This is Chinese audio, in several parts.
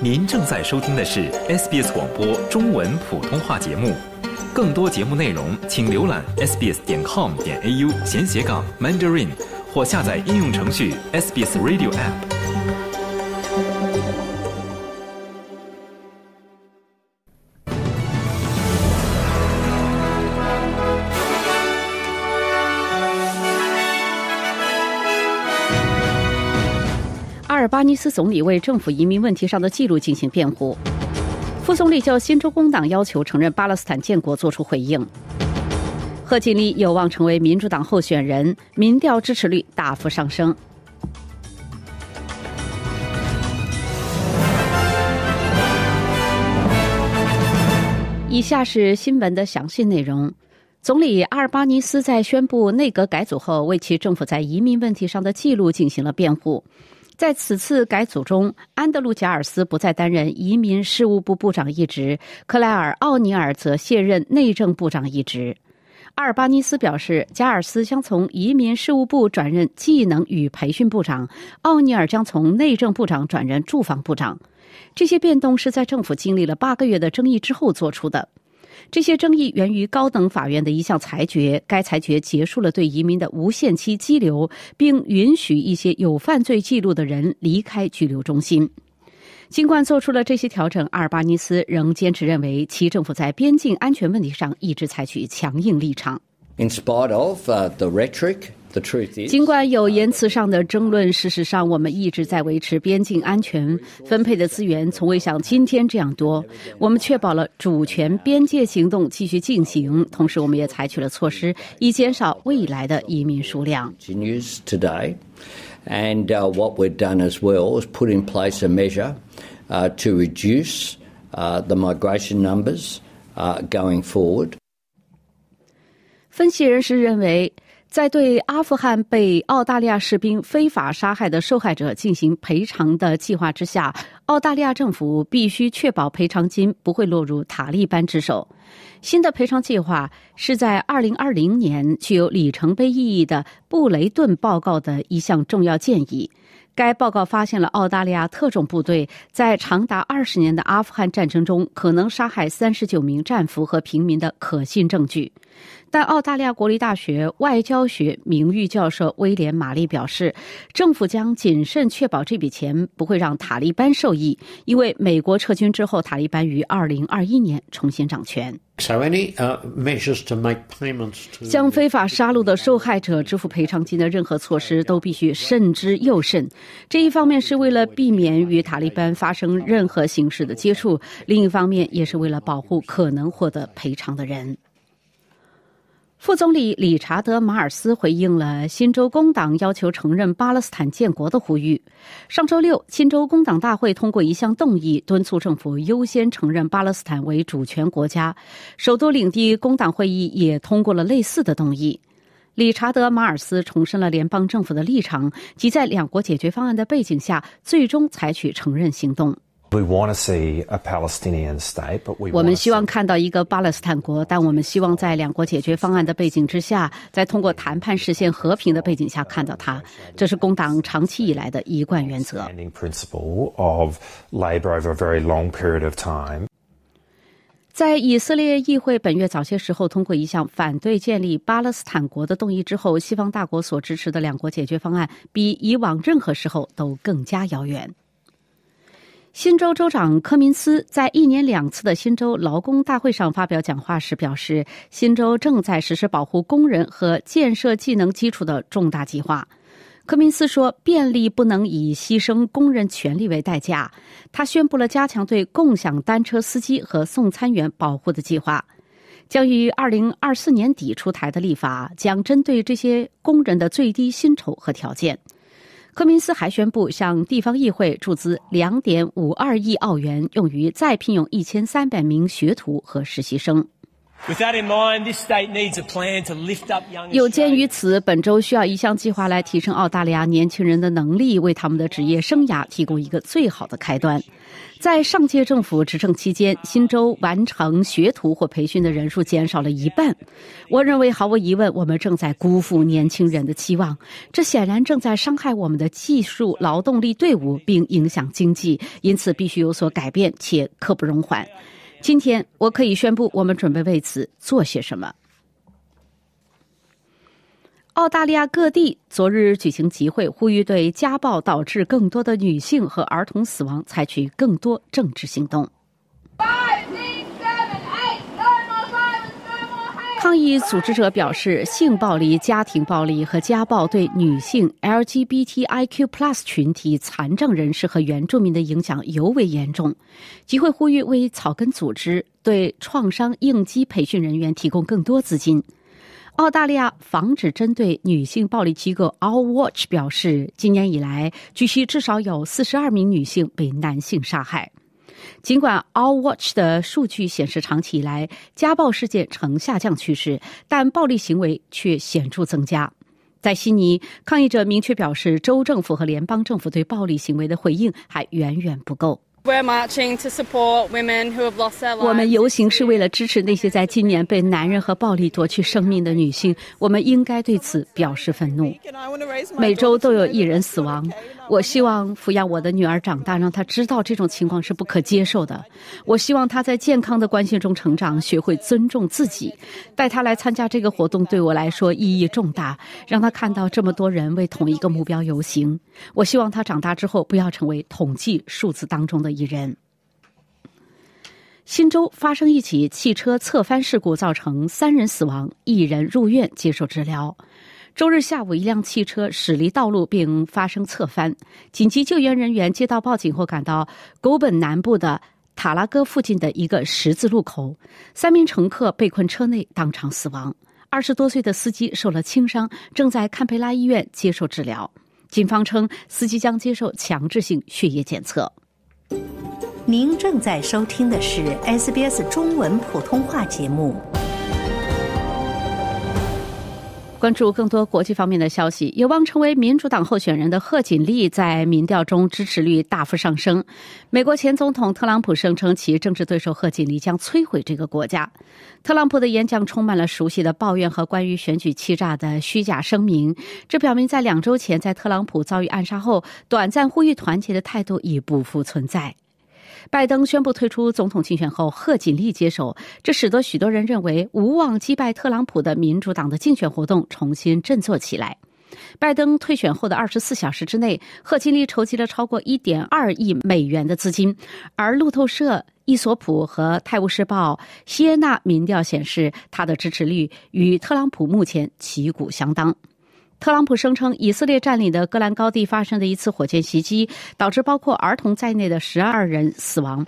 您正在收听的是 SBS 广播中文普通话节目，更多节目内容请浏览 sbs.com.au 闲斜杠 Mandarin 或下载应用程序 SBS Radio App。巴尼斯总理为政府移民问题上的记录进行辩护。副总理就新州工党要求承认巴勒斯坦建国作出回应。贺锦丽有望成为民主党候选人，民调支持率大幅上升。以下是新闻的详细内容：总理阿尔巴尼斯在宣布内阁改组后，为其政府在移民问题上的记录进行了辩护。在此次改组中，安德鲁·贾尔斯不再担任移民事务部部长一职，克莱尔·奥尼尔则卸任内政部长一职。阿尔巴尼斯表示，贾尔斯将从移民事务部转任技能与培训部长，奥尼尔将从内政部长转任住房部长。这些变动是在政府经历了八个月的争议之后做出的。这些争议源于高等法院的一项裁决。该裁决结束了对移民的无限期羁留，并允许一些有犯罪记录的人离开拘留中心。尽管做出了这些调整，阿尔巴尼斯仍坚持认为其政府在边境安全问题上一直采取强硬立场。In spite of the rhetoric. 尽管有言辞上的争论，事实上我们一直在维持边境安全分配的资源，从未像今天这样多。我们确保了主权边界行动继续进行，同时我们也采取了措施以减少未来的移民数量。分析人士认为。在对阿富汗被澳大利亚士兵非法杀害的受害者进行赔偿的计划之下，澳大利亚政府必须确保赔偿金不会落入塔利班之手。新的赔偿计划是在2020年具有里程碑意义的布雷顿报告的一项重要建议。该报告发现了澳大利亚特种部队在长达二十年的阿富汗战争中可能杀害三十九名战俘和平民的可信证据，但澳大利亚国立大学外交学名誉教授威廉·玛丽表示，政府将谨慎确保这笔钱不会让塔利班受益，因为美国撤军之后，塔利班于二零二一年重新掌权。将非法杀戮的受害者支付赔偿金的任何措施都必须慎之又慎。这一方面是为了避免与塔利班发生任何形式的接触，另一方面也是为了保护可能获得赔偿的人。副总理理查德·马尔斯回应了新州工党要求承认巴勒斯坦建国的呼吁。上周六，新州工党大会通过一项动议，敦促政府优先承认巴勒斯坦为主权国家。首都领地工党会议也通过了类似的动议。理查德·马尔斯重申了联邦政府的立场，即在两国解决方案的背景下，最终采取承认行动。We want we see Palestinian state, a to but 我们希望看到一个巴勒斯坦国，但我们希望在两国解决方案的背景之下，在通过谈判实现和平的背景下看到它。这是工党长期以来的一贯原则。在以色列议会本月早些时候通过一项反对建立巴勒斯坦国的动议之后，西方大国所支持的两国解决方案比以往任何时候都更加遥远。新州州长科明斯在一年两次的新州劳工大会上发表讲话时表示，新州正在实施保护工人和建设技能基础的重大计划。科明斯说：“便利不能以牺牲工人权利为代价。”他宣布了加强对共享单车司机和送餐员保护的计划，将于二零二四年底出台的立法将针对这些工人的最低薪酬和条件。柯明斯还宣布向地方议会注资2.52亿澳元，用于再聘用1300名学徒和实习生。有鉴于此，本周需要一项计划来提升澳大利亚年轻人的能力，为他们的职业生涯提供一个最好的开端。在上届政府执政期间，新州完成学徒或培训的人数减少了一半。我认为，毫无疑问，我们正在辜负年轻人的期望，这显然正在伤害我们的技术劳动力队伍，并影响经济。因此，必须有所改变，且刻不容缓。今天，我可以宣布，我们准备为此做些什么。澳大利亚各地昨日举行集会，呼吁对家暴导致更多的女性和儿童死亡采取更多政治行动。抗议组织者表示，性暴力、家庭暴力和家暴对女性、LGBTIQ+ 群体、残障人士和原住民的影响尤为严重。集会呼吁为草根组织对创伤应激培训人员提供更多资金。澳大利亚防止针对女性暴力机构 All Watch 表示，今年以来，据悉至少有四十二名女性被男性杀害。尽管 Our Watch 的数据显示，长期以来家暴事件呈下降趋势，但暴力行为却显著增加。在悉尼，抗议者明确表示，州政府和联邦政府对暴力行为的回应还远远不够。我们游行是为了支持那些在今年被男人和暴力夺去生命的女性。我们应该对此表示愤怒。每周都有一人死亡。我希望抚养我的女儿长大，让她知道这种情况是不可接受的。我希望她在健康的关系中成长，学会尊重自己。带她来参加这个活动对我来说意义重大，让她看到这么多人为同一个目标游行。我希望她长大之后不要成为统计数字当中的。一人，新州发生一起汽车侧翻事故，造成三人死亡，一人入院接受治疗。周日下午，一辆汽车驶离道路并发生侧翻，紧急救援人员接到报警后赶到狗本南部的塔拉戈附近的一个十字路口，三名乘客被困车内当场死亡，二十多岁的司机受了轻伤，正在堪培拉医院接受治疗。警方称，司机将接受强制性血液检测。您正在收听的是 SBS 中文普通话节目。关注更多国际方面的消息，有望成为民主党候选人的贺锦丽在民调中支持率大幅上升。美国前总统特朗普声称其政治对手贺锦丽将摧毁这个国家。特朗普的演讲充满了熟悉的抱怨和关于选举欺诈的虚假声明，这表明在两周前在特朗普遭遇暗杀后，短暂呼吁团结的态度已不复存在。拜登宣布退出总统竞选后，贺锦丽接手，这使得许多人认为无望击败特朗普的民主党的竞选活动重新振作起来。拜登退选后的二十四小时之内，贺锦丽筹集了超过一点二亿美元的资金，而路透社、伊索普和泰晤士报、希耶纳民调显示，他的支持率与特朗普目前旗鼓相当。特朗普声称，以色列占领的戈兰高地发生的一次火箭袭击，导致包括儿童在内的十二人死亡。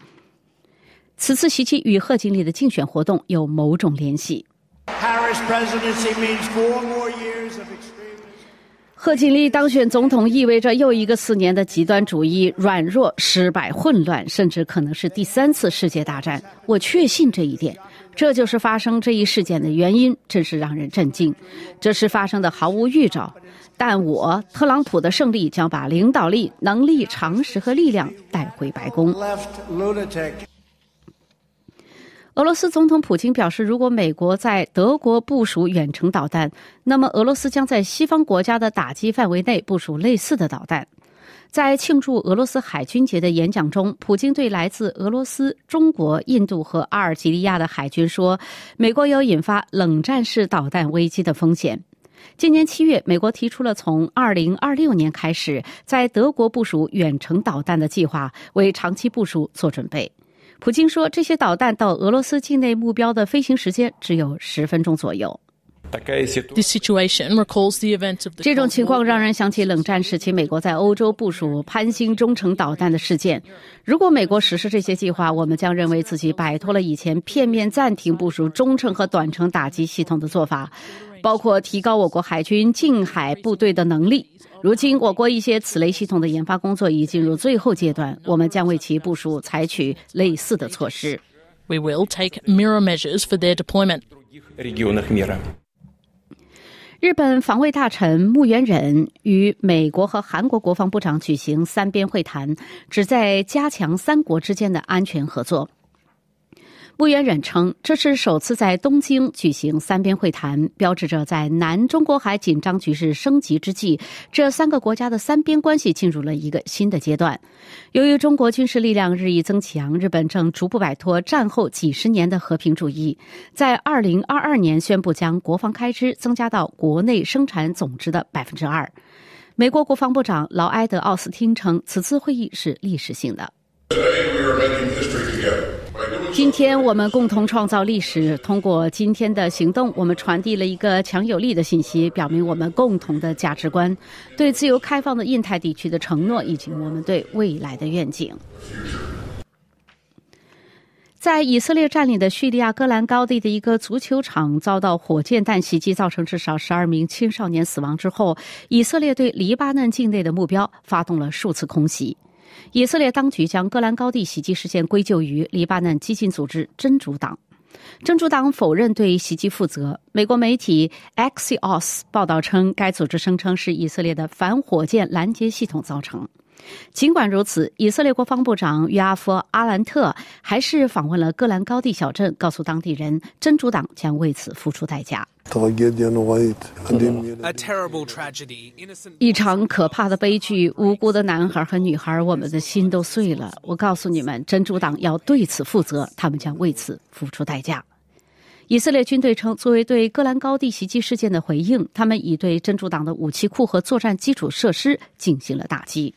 此次袭击与贺锦丽的竞选活动有某种联系。贺锦丽当选总统意味着又一个四年的极端主义、软弱、失败、混乱，甚至可能是第三次世界大战。我确信这一点，这就是发生这一事件的原因，真是让人震惊。这是发生的毫无预兆，但我特朗普的胜利将把领导力、能力、常识和力量带回白宫。俄罗斯总统普京表示，如果美国在德国部署远程导弹，那么俄罗斯将在西方国家的打击范围内部署类似的导弹。在庆祝俄罗斯海军节的演讲中，普京对来自俄罗斯、中国、印度和阿尔及利亚的海军说：“美国有引发冷战式导弹危机的风险。”今年七月，美国提出了从二零二六年开始在德国部署远程导弹的计划，为长期部署做准备。普京说：“这些导弹到俄罗斯境内目标的飞行时间只有十分钟左右。这种情况让人想起冷战时期美国在欧洲部署潘兴中程导弹的事件。如果美国实施这些计划，我们将认为自己摆脱了以前片面暂停部署中程和短程打击系统的做法，包括提高我国海军近海部队的能力。”如今，我国一些此类系统的研发工作已进入最后阶段，我们将为其部署采取类似的措施。We will take m i r r o r measures for their deployment. 其他地区。日本防卫大臣木原忍与美国和韩国国防部长举行三边会谈，旨在加强三国之间的安全合作。穆远忍称，这是首次在东京举行三边会谈，标志着在南中国海紧张局势升级之际，这三个国家的三边关系进入了一个新的阶段。由于中国军事力量日益增强，日本正逐步摆脱战后几十年的和平主义，在二零二二年宣布将国防开支增加到国内生产总值的百分之二。美国国防部长劳埃德·奥斯汀称，此次会议是历史性的。今天我们共同创造历史。通过今天的行动，我们传递了一个强有力的信息，表明我们共同的价值观、对自由开放的印太地区的承诺，以及我们对未来的愿景。在以色列占领的叙利亚戈兰高地的一个足球场遭到火箭弹袭击，造成至少十二名青少年死亡之后，以色列对黎巴嫩境内的目标发动了数次空袭。以色列当局将戈兰高地袭击事件归咎于黎巴嫩激进组织真主党，真主党否认对袭击负责。美国媒体 Axios 报道称，该组织声称是以色列的反火箭拦截系统造成。尽管如此，以色列国防部长约阿夫·阿兰特还是访问了戈兰高地小镇，告诉当地人，真主党将为此付出代价。一场可怕的悲剧，无辜的男孩和女孩，我们的心都碎了。我告诉你们，真主党要对此负责，他们将为此付出代价。以色列军队称，作为对戈兰高地袭击事件的回应，他们已对真主党的武器库和作战基础设施进行了打击。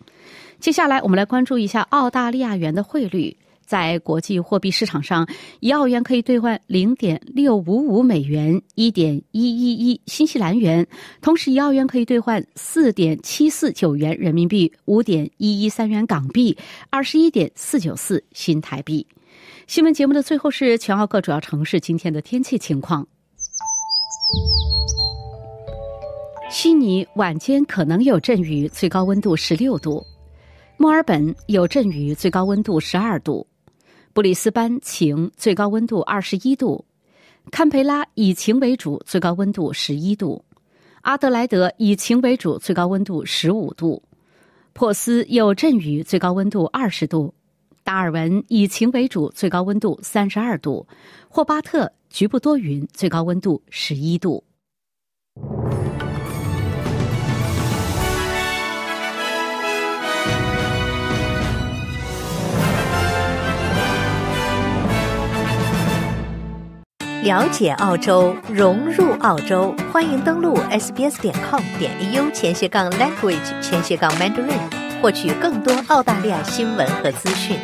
接下来，我们来关注一下澳大利亚元的汇率。在国际货币市场上，一澳元可以兑换零点六五五美元、一点一一一新西兰元，同时一澳元可以兑换四点七四九元人民币、五点一一三元港币、二十一点四九四新台币。新闻节目的最后是全澳各主要城市今天的天气情况。悉尼晚间可能有阵雨，最高温度十六度；墨尔本有阵雨，最高温度十二度；布里斯班晴，最高温度二十一度；堪培拉以晴为主，最高温度十一度；阿德莱德以晴为主，最高温度十五度；珀斯有阵雨，最高温度二十度。达尔文以晴为主，最高温度三十二度；霍巴特局部多云，最高温度十一度。了解澳洲，融入澳洲，欢迎登录 sbs 点 com 点 au 前斜杠 language 前斜杠 m a n d a r i n 获取更多澳大利亚新闻和资讯。